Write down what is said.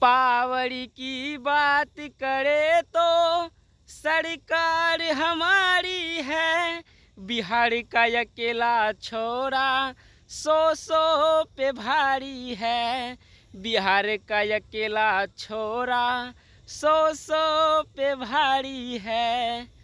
पावड़ी की बात करे तो सरकार हमारी है बिहार का अकेला छोरा सो सो पे भारी है बिहार का अकेला छोरा सो सो पे भारी है